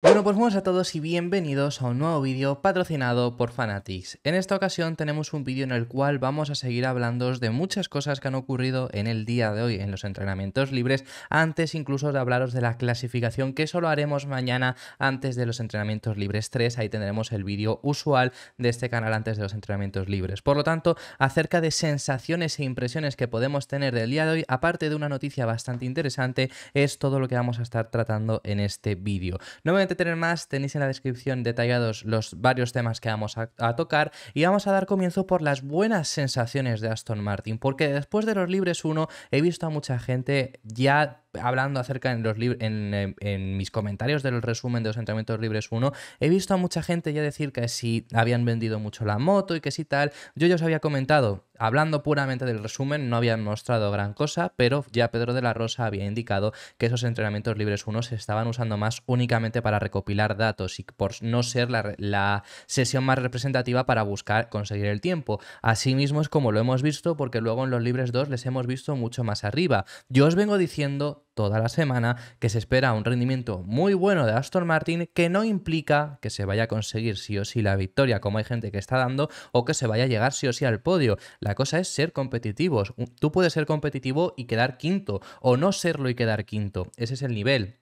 Bueno, pues buenos a todos y bienvenidos a un nuevo vídeo patrocinado por Fanatics. En esta ocasión tenemos un vídeo en el cual vamos a seguir hablando de muchas cosas que han ocurrido en el día de hoy en los entrenamientos libres, antes incluso de hablaros de la clasificación que solo haremos mañana antes de los entrenamientos libres 3, ahí tendremos el vídeo usual de este canal antes de los entrenamientos libres. Por lo tanto, acerca de sensaciones e impresiones que podemos tener del día de hoy, aparte de una noticia bastante interesante, es todo lo que vamos a estar tratando en este vídeo. No me tener más, tenéis en la descripción detallados los varios temas que vamos a, a, tocar y vamos a dar comienzo por las buenas sensaciones de Aston Martin, porque después de los libres 1 he visto a mucha gente ya hablando acerca en, los em, en, mis comentarios del resumen de los entrenamientos libres 1, he visto a mucha gente ya decir que si habían vendido mucho la moto y que si tal. Yo ya os había comentado, hablando puramente del resumen, no habían mostrado gran cosa, pero ya Pedro de la Rosa había indicado que esos entrenamientos libres 1 se estaban usando más únicamente para recopilar datos y por no ser la, la sesión más representativa para buscar conseguir el tiempo. Asimismo es como lo hemos visto porque luego en los libres 2 les hemos visto mucho más arriba. Yo os vengo diciendo toda la semana, que se espera un rendimiento muy bueno de Aston Martin, que no implica que se vaya a conseguir sí o sí la victoria, como hay gente que está dando, o que se vaya a llegar sí o sí al podio. La cosa es ser competitivos. Tú puedes ser competitivo y quedar quinto, o no serlo y quedar quinto. Ese es el nivel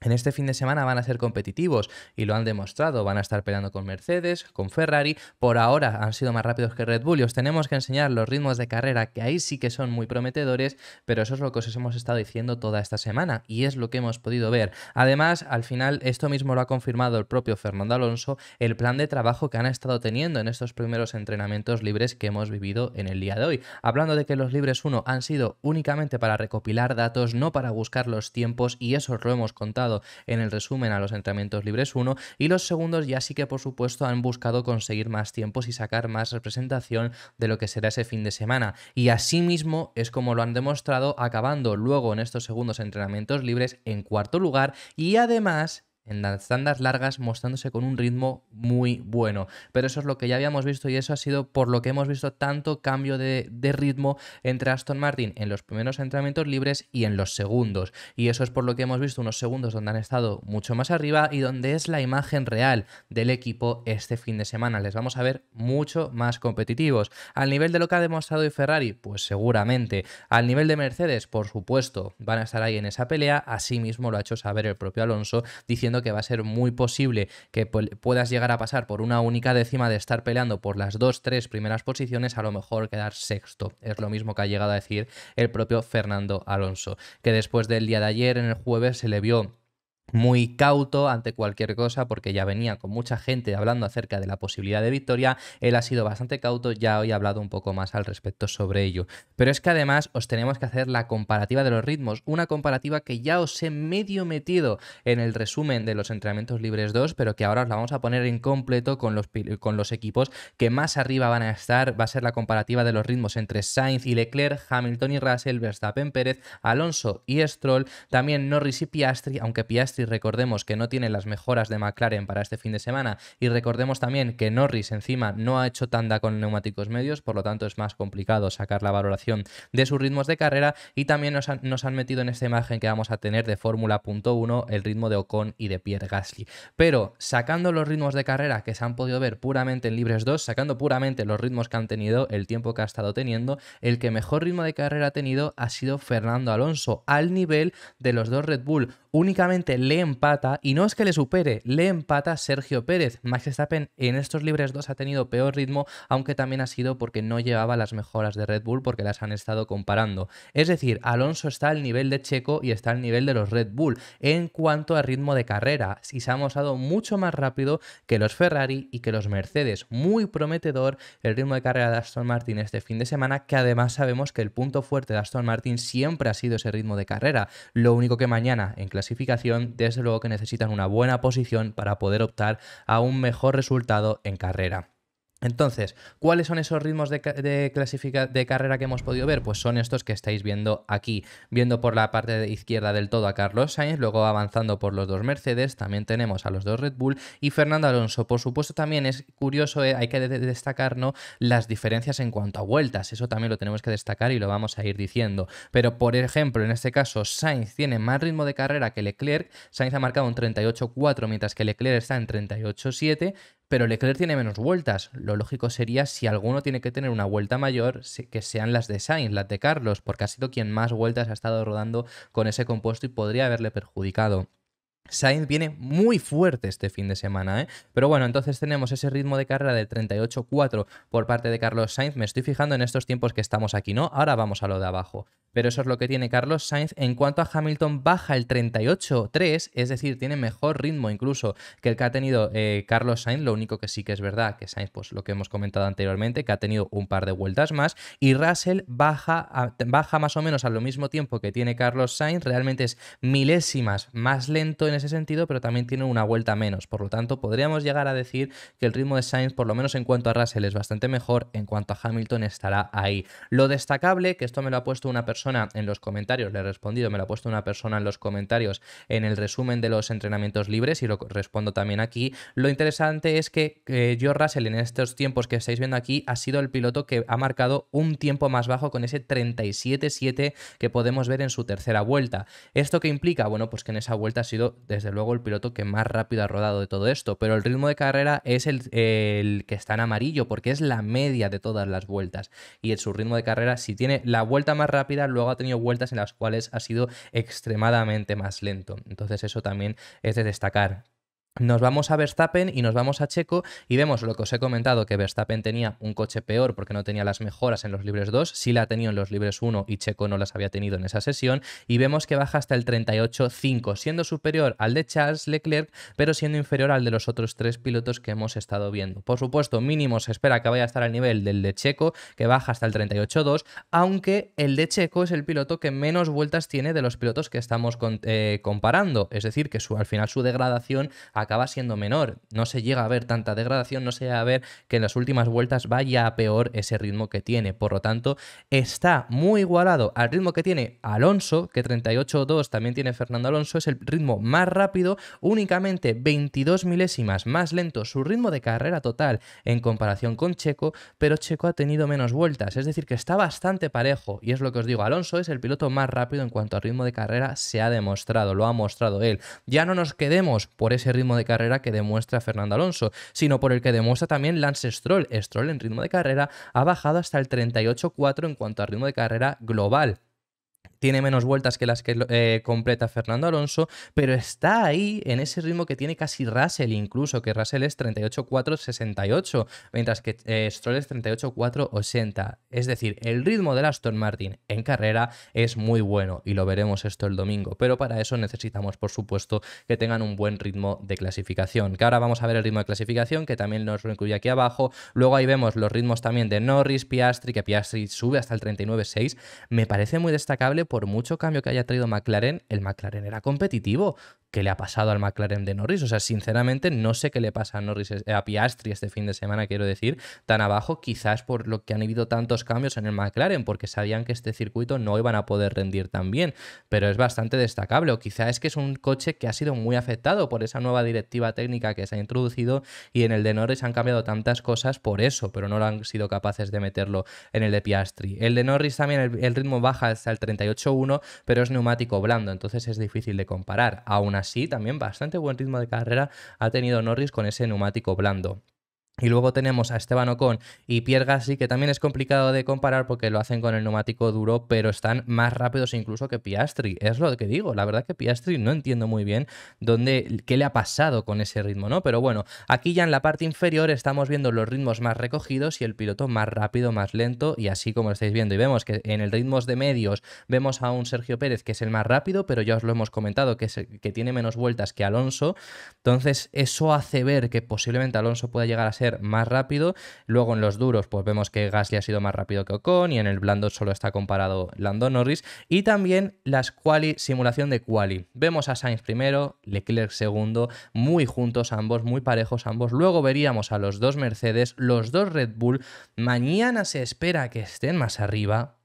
en este fin de semana van a ser competitivos y lo han demostrado. Van a estar peleando con Mercedes, con Ferrari. Por ahora han sido más rápidos que Red Bull y os tenemos que enseñar los ritmos de carrera que ahí sí que son muy prometedores, pero eso es lo que os hemos estado diciendo toda esta semana y es lo que hemos podido ver. Además, al final, esto mismo lo ha confirmado el propio Fernando Alonso, el plan de trabajo que han estado teniendo en estos primeros entrenamientos libres que hemos vivido en el día de hoy. Hablando de que los libres 1 han sido únicamente para recopilar datos, no para buscar los tiempos y eso os lo hemos contado en el resumen a los entrenamientos libres 1 y los segundos ya sí que por supuesto han buscado conseguir más tiempos y sacar más representación de lo que será ese fin de semana. Y asimismo es como lo han demostrado acabando luego en estos segundos entrenamientos libres en cuarto lugar y además en las tandas largas mostrándose con un ritmo muy bueno. Pero eso es lo que ya habíamos visto y eso ha sido por lo que hemos visto tanto cambio de, ritmo entre Aston Martin en los primeros entrenamientos libres y en los segundos. Y eso es por lo que hemos visto unos segundos donde han estado mucho más arriba y donde es la imagen real del equipo este fin de semana. Les vamos a ver mucho más competitivos. Al nivel de lo que ha demostrado y Ferrari, pues seguramente. Al nivel de Mercedes, por supuesto, van a estar ahí en esa pelea. Asimismo lo ha hecho saber el propio Alonso diciendo que va a ser muy posible que puedas llegar a pasar por una única décima de estar peleando por las dos, tres primeras posiciones, a lo mejor quedar sexto. Es lo mismo que ha llegado a decir el propio Fernando Alonso, que después del día de ayer, en el jueves, se le vio muy cauto ante cualquier cosa porque ya venía con mucha gente hablando acerca de la posibilidad de victoria, él ha sido bastante cauto, ya hoy he hablado un poco más al respecto sobre ello. Pero es que además os tenemos que hacer la comparativa de los ritmos, una comparativa que ya os he medio metido en el resumen de los entrenamientos libres 2, pero que ahora os la vamos a poner en completo con los, con los equipos que más arriba van a estar, va a ser la comparativa de los ritmos entre Sainz y Leclerc, Hamilton y Russell, Verstappen Pérez, Alonso y Stroll, también Norris y Piastri, aunque Piastri y recordemos que no tiene las mejoras de McLaren para este fin de semana y recordemos también que Norris encima no ha hecho tanda con neumáticos medios, por lo tanto es más complicado sacar la valoración de sus ritmos de carrera y también nos han, metido en esta imagen que vamos a tener de Fórmula 1 el ritmo de Ocon y de Pierre Gasly. Pero sacando los ritmos de carrera que se han podido ver puramente en Libres 2, sacando puramente los ritmos que han tenido, el tiempo que ha estado teniendo, el que mejor ritmo de carrera ha tenido ha sido Fernando Alonso, al nivel de los dos Red Bull únicamente le empata, y no es que le supere, le empata Sergio Pérez. Max Verstappen en estos libres 2 ha tenido peor ritmo, aunque también ha sido porque no llevaba las mejoras de Red Bull porque las han estado comparando. Es decir, Alonso está al nivel de Checo y está al nivel de los Red Bull en cuanto a ritmo de carrera, si se ha mostrado mucho más rápido que los Ferrari y que los Mercedes. Muy prometedor el ritmo de carrera de Aston Martin este fin de semana, que además sabemos que el punto fuerte de Aston Martin siempre ha sido ese ritmo de carrera. Lo único que mañana en clasificación, desde luego que necesitan una buena posición para poder optar a un mejor resultado en carrera. Entonces, ¿cuáles son esos ritmos de, de, carrera que hemos podido ver? Pues son estos que estáis viendo aquí, viendo por la parte de izquierda del todo a Carlos Sainz, luego avanzando por los dos Mercedes, también tenemos a los dos Red Bull y Fernando Alonso. Por supuesto, también es curioso, eh, hay que destacar ¿no? las diferencias en cuanto a vueltas, eso también lo tenemos que destacar y lo vamos a ir diciendo. Pero, por ejemplo, en este caso, Sainz tiene más ritmo de carrera que Leclerc, Sainz ha marcado un 38.4, mientras que Leclerc está en 38.7, pero Leclerc tiene menos vueltas. Lo lógico sería si alguno tiene que tener una vuelta mayor, que sean las de Sainz, las de Carlos, porque ha sido quien más vueltas ha estado rodando con ese compuesto y podría haberle perjudicado. Sainz viene muy fuerte este fin de semana, ¿eh? Pero bueno, entonces tenemos ese ritmo de carrera del 38-4 por parte de Carlos Sainz. Me estoy fijando en estos tiempos que estamos aquí, ¿no? Ahora vamos a lo de abajo. Pero eso es lo que tiene Carlos Sainz. En cuanto a Hamilton, baja el 38-3, es decir, tiene mejor ritmo incluso que el que ha tenido eh, Carlos Sainz. Lo único que sí que es verdad que Sainz, pues lo que hemos comentado anteriormente, que ha tenido un par de vueltas más. Y Russell baja, baja más o menos al mismo tiempo que tiene Carlos Sainz. Realmente es milésimas más lento en ese sentido, pero también tiene una vuelta menos. Por lo tanto, podríamos llegar a decir que el ritmo de Sainz, por lo menos en cuanto a Russell, es bastante mejor, en cuanto a Hamilton estará ahí. Lo destacable, que esto me lo ha puesto una persona en los comentarios, le he respondido, me lo ha puesto una persona en los comentarios en el resumen de los entrenamientos libres y lo respondo también aquí. Lo interesante es que yo eh, Russell en estos tiempos que estáis viendo aquí ha sido el piloto que ha marcado un tiempo más bajo con ese 37-7 que podemos ver en su tercera vuelta. ¿Esto qué implica? Bueno, pues que en esa vuelta ha sido desde luego el piloto que más rápido ha rodado de todo esto, pero el ritmo de carrera es el, que está en amarillo porque es la media de todas las vueltas y en su ritmo de carrera si tiene la vuelta más rápida luego ha tenido vueltas en las cuales ha sido extremadamente más lento, entonces eso también es de destacar. Nos vamos a Verstappen y nos vamos a Checo y vemos lo que os he comentado, que Verstappen tenía un coche peor porque no tenía las mejoras en los libres 2, sí la ha tenido en los libres 1 y Checo no las había tenido en esa sesión, y vemos que baja hasta el 38.5, siendo superior al de Charles Leclerc, pero siendo inferior al de los otros tres pilotos que hemos estado viendo. Por supuesto, mínimo se espera que vaya a estar al nivel del de Checo, que baja hasta el 38.2, aunque el de Checo es el piloto que menos vueltas tiene de los pilotos que estamos eh, comparando, es decir, que al final su degradación... Ha acaba siendo menor. No se llega a ver tanta degradación, no se llega a ver que en las últimas vueltas vaya a peor ese ritmo que tiene. Por lo tanto, está muy igualado al ritmo que tiene Alonso, que 38.2 también tiene Fernando Alonso, es el ritmo más rápido, únicamente 22 milésimas más lento su ritmo de carrera total en comparación con Checo, pero Checo ha tenido menos vueltas, es decir, que está bastante parejo. Y es lo que os digo, Alonso es el piloto más rápido en cuanto al ritmo de carrera, se ha demostrado, lo ha mostrado él. Ya no nos quedemos por ese ritmo de carrera que demuestra Fernando Alonso, sino por el que demuestra también Lance Stroll. Stroll en ritmo de carrera ha bajado hasta el 38.4 en cuanto a ritmo de carrera global tiene menos vueltas que las que eh, completa Fernando Alonso, pero está ahí en ese ritmo que tiene casi Russell, incluso que Russell es 68, mientras que eh, Stroll es 38.480. Es decir, el ritmo del Aston Martin en carrera es muy bueno y lo veremos esto el domingo, pero para eso necesitamos, por supuesto, que tengan un buen ritmo de clasificación. Que ahora vamos a ver el ritmo de clasificación, que también nos lo incluye aquí abajo. Luego ahí vemos los ritmos también de Norris, Piastri, que Piastri sube hasta el 39.6. Me parece muy destacable por mucho cambio que haya traído McLaren, el McLaren era competitivo qué le ha pasado al McLaren de Norris. O sea, sinceramente no sé qué le pasa a Norris eh, a Piastri este fin de semana, quiero decir, tan abajo, quizás por lo que han habido tantos cambios en el McLaren, porque sabían que este circuito no iban a poder rendir tan bien, pero es bastante destacable. O quizás es que es un coche que ha sido muy afectado por esa nueva directiva técnica que se ha introducido y en el de Norris han cambiado tantas cosas por eso, pero no lo han sido capaces de meterlo en el de Piastri. El de Norris también el, ritmo baja hasta el 38-1, pero es neumático blando, entonces es difícil de comparar. a una así también bastante buen ritmo de carrera ha tenido Norris con ese neumático blando. Y luego tenemos a Esteban Ocon y Pierre Gassi que también es complicado de comparar porque lo hacen con el neumático duro, pero están más rápidos incluso que Piastri. Es lo que digo, la verdad que Piastri no entiendo muy bien dónde, qué le ha pasado con ese ritmo, ¿no? Pero bueno, aquí ya en la parte inferior estamos viendo los ritmos más recogidos y el piloto más rápido, más lento, y así como lo estáis viendo. Y vemos que en el ritmos de medios vemos a un Sergio Pérez que es el más rápido, pero ya os lo hemos comentado, que, que tiene menos vueltas que Alonso. Entonces, eso hace ver que posiblemente Alonso pueda llegar a ser más rápido. Luego en los duros, pues vemos que Gasly ha sido más rápido que Ocon y en el blando solo está comparado Lando Norris. Y también las quali, simulación de quali. Vemos a Sainz primero, Leclerc segundo, muy juntos ambos, muy parejos ambos. Luego veríamos a los dos Mercedes, los dos Red Bull. Mañana se espera que estén más arriba,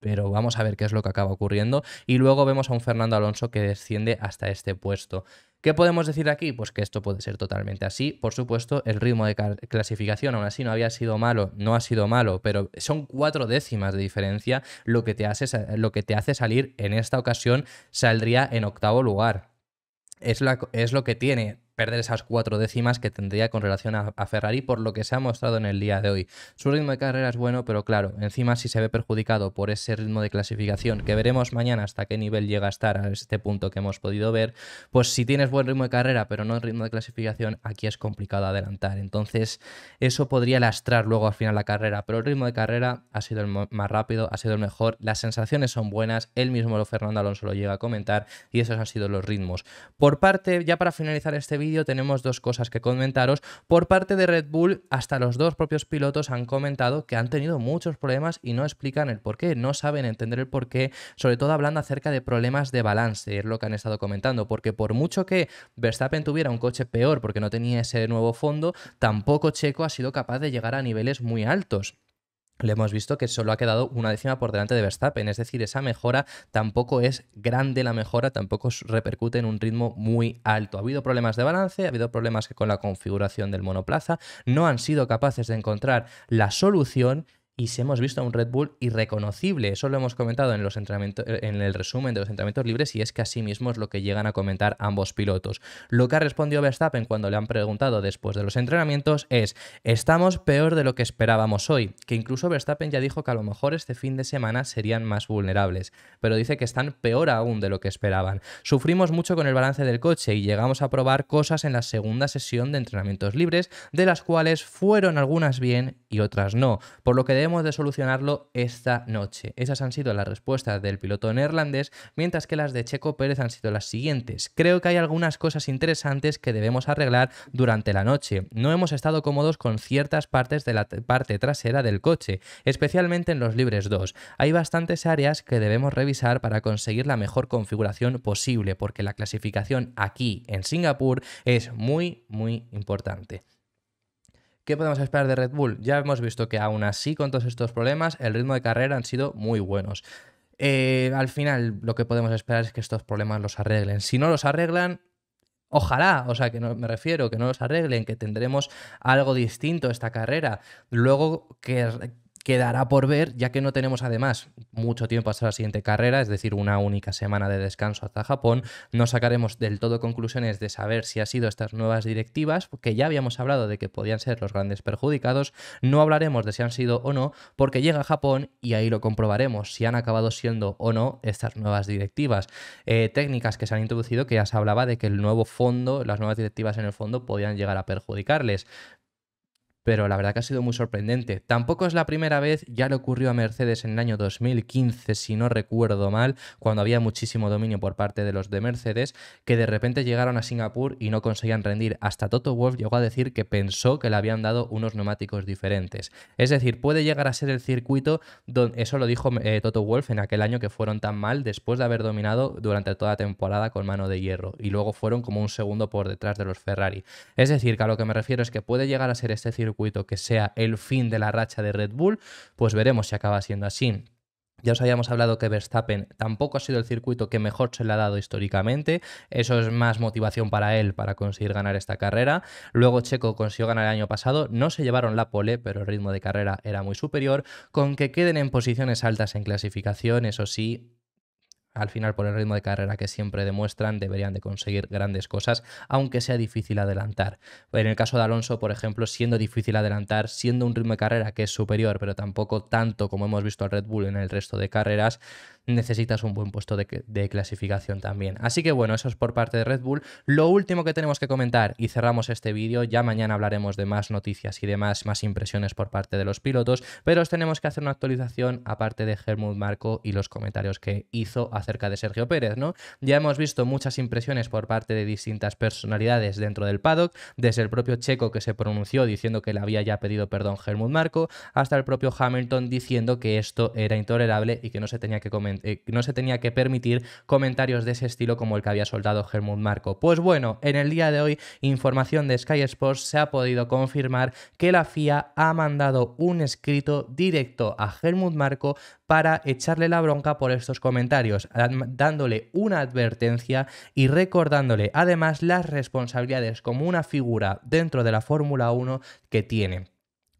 pero vamos a ver qué es lo que acaba ocurriendo. Y luego vemos a un Fernando Alonso que desciende hasta este puesto. ¿Qué podemos decir aquí? Pues que esto puede ser totalmente así. Por supuesto, el ritmo de clasificación aún así no había sido malo, no ha sido malo, pero son cuatro décimas de diferencia lo que te hace, lo que te hace salir en esta ocasión saldría en octavo lugar. Es, es lo que tiene perder esas cuatro décimas que tendría con relación a, Ferrari por lo que se ha mostrado en el día de hoy. Su ritmo de carrera es bueno, pero claro, encima si se ve perjudicado por ese ritmo de clasificación, que veremos mañana hasta qué nivel llega a estar a este punto que hemos podido ver, pues si tienes buen ritmo de carrera pero no el ritmo de clasificación, aquí es complicado adelantar. Entonces eso podría lastrar luego al final la carrera, pero el ritmo de carrera ha sido el más rápido, ha sido el mejor, las sensaciones son buenas, él mismo lo Fernando Alonso lo llega a comentar y esos han sido los ritmos. Por parte, ya para finalizar este vídeo, tenemos dos cosas que comentaros. Por parte de Red Bull, hasta los dos propios pilotos han comentado que han tenido muchos problemas y no explican el por qué, no saben entender el por qué, sobre todo hablando acerca de problemas de balance, es lo que han estado comentando, porque por mucho que Verstappen tuviera un coche peor porque no tenía ese nuevo fondo, tampoco Checo ha sido capaz de llegar a niveles muy altos le hemos visto que solo ha quedado una décima por delante de Verstappen, es decir, esa mejora tampoco es grande la mejora, tampoco repercute en un ritmo muy alto. Ha habido problemas de balance, ha habido problemas con la configuración del monoplaza, no han sido capaces de encontrar la solución y si hemos visto a un Red Bull irreconocible. Eso lo hemos comentado en, los entrenamientos, en el resumen de los entrenamientos libres y es que así mismo es lo que llegan a comentar ambos pilotos. Lo que ha respondido Verstappen cuando le han preguntado después de los entrenamientos es, estamos peor de lo que esperábamos hoy, que incluso Verstappen ya dijo que a lo mejor este fin de semana serían más vulnerables, pero dice que están peor aún de lo que esperaban. Sufrimos mucho con el balance del coche y llegamos a probar cosas en la segunda sesión de entrenamientos libres, de las cuales fueron algunas bien y otras no, por lo que debemos de solucionarlo esta noche. Esas han sido las respuestas del piloto neerlandés, mientras que las de Checo Pérez han sido las siguientes. Creo que hay algunas cosas interesantes que debemos arreglar durante la noche. No hemos estado cómodos con ciertas partes de la parte trasera del coche, especialmente en los libres 2. Hay bastantes áreas que debemos revisar para conseguir la mejor configuración posible, porque la clasificación aquí en Singapur es muy, muy importante. ¿Qué podemos esperar de Red Bull? Ya hemos visto que aún así, con todos estos problemas, el ritmo de carrera han sido muy buenos. Eh, al final, lo que podemos esperar es que estos problemas los arreglen. Si no los arreglan, Ojalá, o sea, que me refiero, que no los arreglen, que tendremos algo distinto esta carrera. Luego, que, quedará por ver, ya que no tenemos además mucho tiempo hasta la siguiente carrera, es decir, una única semana de descanso hasta Japón, no sacaremos del todo conclusiones de saber si han sido estas nuevas directivas, que ya habíamos hablado de que podían ser los grandes perjudicados, no hablaremos de si han sido o no, porque llega Japón y ahí lo comprobaremos, si han acabado siendo o no estas nuevas directivas. Eh, técnicas que se han introducido, que ya se hablaba de que el nuevo fondo, las nuevas directivas en el fondo podían llegar a perjudicarles pero la verdad que ha sido muy sorprendente. Tampoco es la primera vez, ya le ocurrió a Mercedes en el año 2015, si no recuerdo mal, cuando había muchísimo dominio por parte de los de Mercedes, que de repente llegaron a Singapur y no conseguían rendir. Hasta Toto Wolf llegó a decir que pensó que le habían dado unos neumáticos diferentes. Es decir, puede llegar a ser el circuito, donde, eso lo dijo eh, Toto Wolf en aquel año que fueron tan mal después de haber dominado durante toda la temporada con mano de hierro y luego fueron como un segundo por detrás de los Ferrari. Es decir, que a lo que me refiero es que puede llegar a ser este circuito circuito que sea el fin de la racha de Red Bull, pues veremos si acaba siendo así. Ya os habíamos hablado que Verstappen tampoco ha sido el circuito que mejor se le ha dado históricamente. Eso es más motivación para él para conseguir ganar esta carrera. Luego Checo consiguió ganar el año pasado. No se llevaron la pole, pero el ritmo de carrera era muy superior. Con que queden en posiciones altas en clasificación, eso sí, al final por el ritmo de carrera que siempre demuestran, deberían de conseguir grandes cosas, aunque sea difícil adelantar. En el caso de Alonso, por ejemplo, siendo difícil adelantar, siendo un ritmo de carrera que es superior, pero tampoco tanto como hemos visto al Red Bull en el resto de carreras, necesitas un buen puesto de, clasificación también. Así que bueno, eso es por parte de Red Bull. Lo último que tenemos que comentar y cerramos este vídeo, ya mañana hablaremos de más noticias y demás, más impresiones por parte de los pilotos, pero os tenemos que hacer una actualización aparte de Helmut Marco y los comentarios que hizo acerca de Sergio Pérez, ¿no? Ya hemos visto muchas impresiones por parte de distintas personalidades dentro del paddock, desde el propio Checo que se pronunció diciendo que le había ya pedido perdón Helmut Marco, hasta el propio Hamilton diciendo que esto era intolerable y que no se tenía que, eh, no se tenía que permitir comentarios de ese estilo como el que había soldado Helmut Marco. Pues bueno, en el día de hoy, información de Sky Sports se ha podido confirmar que la FIA ha mandado un escrito directo a Helmut Marco para echarle la bronca por estos comentarios, dándole una advertencia y recordándole además las responsabilidades como una figura dentro de la Fórmula 1 que tiene.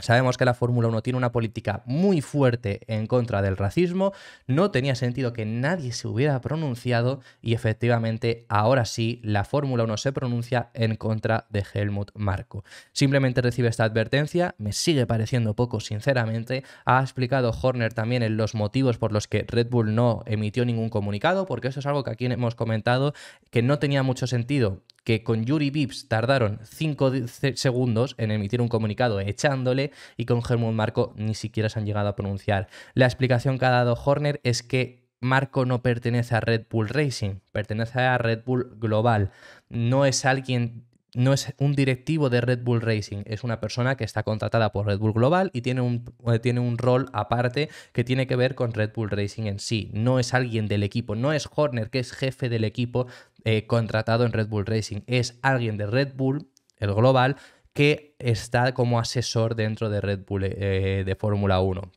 Sabemos que la Fórmula 1 tiene una política muy fuerte en contra del racismo, no tenía sentido que nadie se hubiera pronunciado y efectivamente ahora sí la Fórmula 1 se pronuncia en contra de Helmut Marko. Simplemente recibe esta advertencia, me sigue pareciendo poco sinceramente, ha explicado Horner también en los motivos por los que Red Bull no emitió ningún comunicado, porque eso es algo que aquí hemos comentado que no tenía mucho sentido que con Yuri Vips tardaron 5 segundos en emitir un comunicado echándole y con Helmut Marco ni siquiera se han llegado a pronunciar. La explicación que ha dado Horner es que Marco no pertenece a Red Bull Racing, pertenece a Red Bull Global. No es alguien no es un directivo de Red Bull Racing, es una persona que está contratada por Red Bull Global y tiene un, eh, tiene un rol aparte que tiene que ver con Red Bull Racing en sí. No es alguien del equipo, no es Horner, que es jefe del equipo eh, contratado en Red Bull Racing, es alguien de Red Bull, el global, que está como asesor dentro de Red Bull eh, de Fórmula 1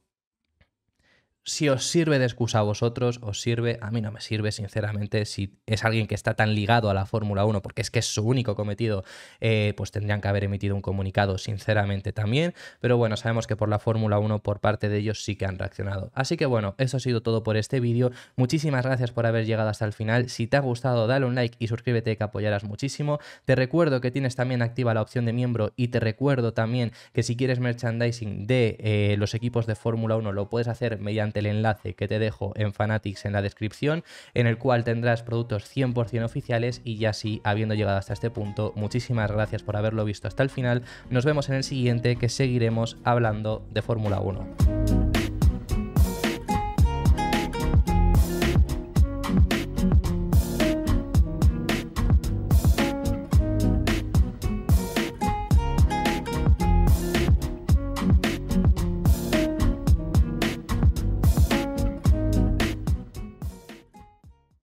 si os sirve de excusa a vosotros, os sirve, a mí no me sirve, sinceramente, si es alguien que está tan ligado a la Fórmula 1, porque es que es su único cometido, eh, pues tendrían que haber emitido un comunicado, sinceramente también, pero bueno, sabemos que por la Fórmula 1, por parte de ellos, sí que han reaccionado. Así que bueno, eso ha sido todo por este vídeo, muchísimas gracias por haber llegado hasta el final, si te ha gustado dale un like y suscríbete que apoyarás muchísimo, te recuerdo que tienes también activa la opción de miembro y te recuerdo también que si quieres merchandising de eh, los equipos de Fórmula 1 lo puedes hacer mediante el enlace que te dejo en Fanatics en la descripción, en el cual tendrás productos 100% oficiales y ya sí, habiendo llegado hasta este punto, muchísimas gracias por haberlo visto hasta el final. Nos vemos en el siguiente que seguiremos hablando de Fórmula 1.